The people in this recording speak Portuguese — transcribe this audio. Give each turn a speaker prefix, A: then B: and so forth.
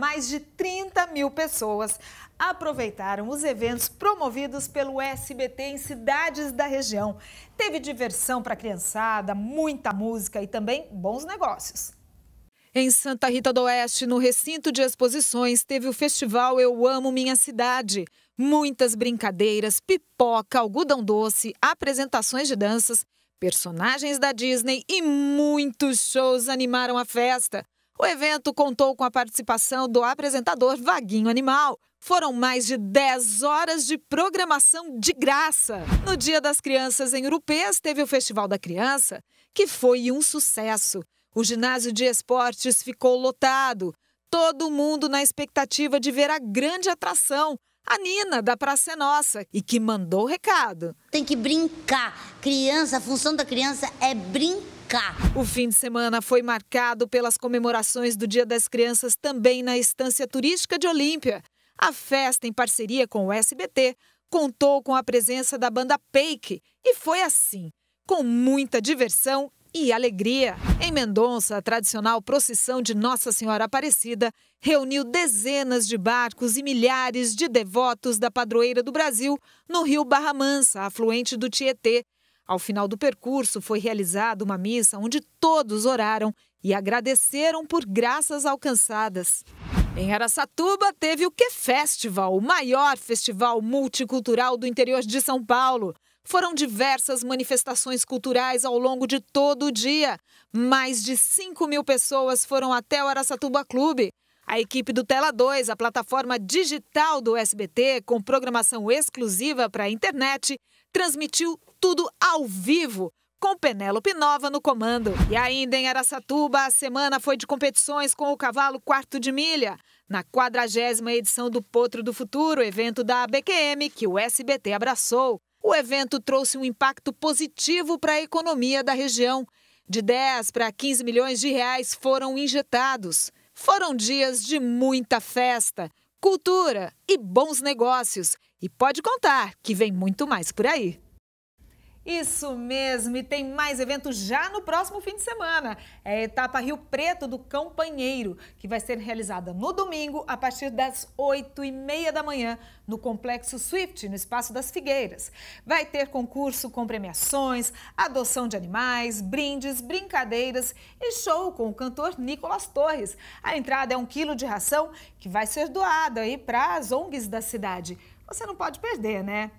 A: Mais de 30 mil pessoas aproveitaram os eventos promovidos pelo SBT em cidades da região. Teve diversão para a criançada, muita música e também bons negócios. Em Santa Rita do Oeste, no recinto de exposições, teve o festival Eu Amo Minha Cidade. Muitas brincadeiras, pipoca, algodão doce, apresentações de danças, personagens da Disney e muitos shows animaram a festa. O evento contou com a participação do apresentador Vaguinho Animal. Foram mais de 10 horas de programação de graça. No Dia das Crianças em Urupês, teve o Festival da Criança, que foi um sucesso. O ginásio de esportes ficou lotado. Todo mundo na expectativa de ver a grande atração, a Nina, da Praça é Nossa, e que mandou o recado. Tem que brincar. Criança, a função da criança é brincar cá. O fim de semana foi marcado pelas comemorações do Dia das Crianças também na Estância Turística de Olímpia. A festa, em parceria com o SBT, contou com a presença da banda Peik e foi assim, com muita diversão e alegria. Em Mendonça, a tradicional procissão de Nossa Senhora Aparecida reuniu dezenas de barcos e milhares de devotos da padroeira do Brasil no rio Barra Mansa, afluente do Tietê, ao final do percurso, foi realizada uma missa onde todos oraram e agradeceram por graças alcançadas. Em Aracatuba teve o Que Festival, o maior festival multicultural do interior de São Paulo. Foram diversas manifestações culturais ao longo de todo o dia. Mais de 5 mil pessoas foram até o Aracatuba Clube. A equipe do Tela 2, a plataforma digital do SBT, com programação exclusiva para a internet, transmitiu tudo ao vivo com Penélope Nova no comando. E ainda em Aracatuba, a semana foi de competições com o cavalo quarto de milha, na 40 edição do Potro do Futuro, evento da ABQM que o SBT abraçou. O evento trouxe um impacto positivo para a economia da região. De 10 para 15 milhões de reais foram injetados. Foram dias de muita festa, cultura e bons negócios. E pode contar que vem muito mais por aí. Isso mesmo, e tem mais eventos já no próximo fim de semana. É a etapa Rio Preto do Campanheiro, que vai ser realizada no domingo, a partir das 8 e meia da manhã, no Complexo Swift, no Espaço das Figueiras. Vai ter concurso com premiações, adoção de animais, brindes, brincadeiras e show com o cantor Nicolas Torres. A entrada é um quilo de ração que vai ser doada para as ONGs da cidade. Você não pode perder, né?